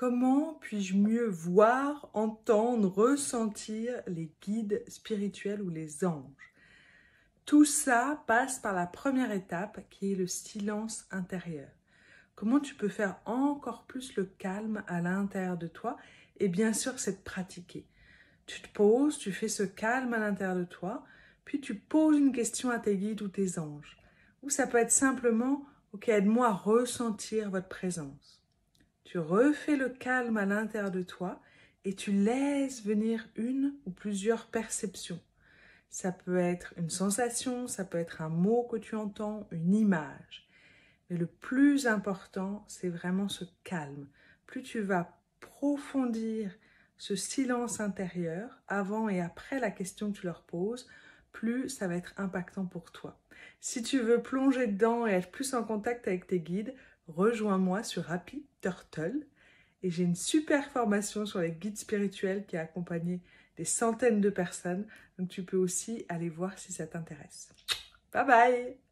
Comment puis-je mieux voir, entendre, ressentir les guides spirituels ou les anges Tout ça passe par la première étape qui est le silence intérieur. Comment tu peux faire encore plus le calme à l'intérieur de toi Et bien sûr, c'est de pratiquer. Tu te poses, tu fais ce calme à l'intérieur de toi, puis tu poses une question à tes guides ou tes anges. Ou ça peut être simplement, ok, aide-moi à ressentir votre présence. Tu refais le calme à l'intérieur de toi et tu laisses venir une ou plusieurs perceptions. Ça peut être une sensation, ça peut être un mot que tu entends, une image. Mais le plus important, c'est vraiment ce calme. Plus tu vas profondir ce silence intérieur, avant et après la question que tu leur poses, plus ça va être impactant pour toi. Si tu veux plonger dedans et être plus en contact avec tes guides, rejoins-moi sur Happy Turtle et j'ai une super formation sur les guides spirituels qui a accompagné des centaines de personnes. Donc tu peux aussi aller voir si ça t'intéresse. Bye bye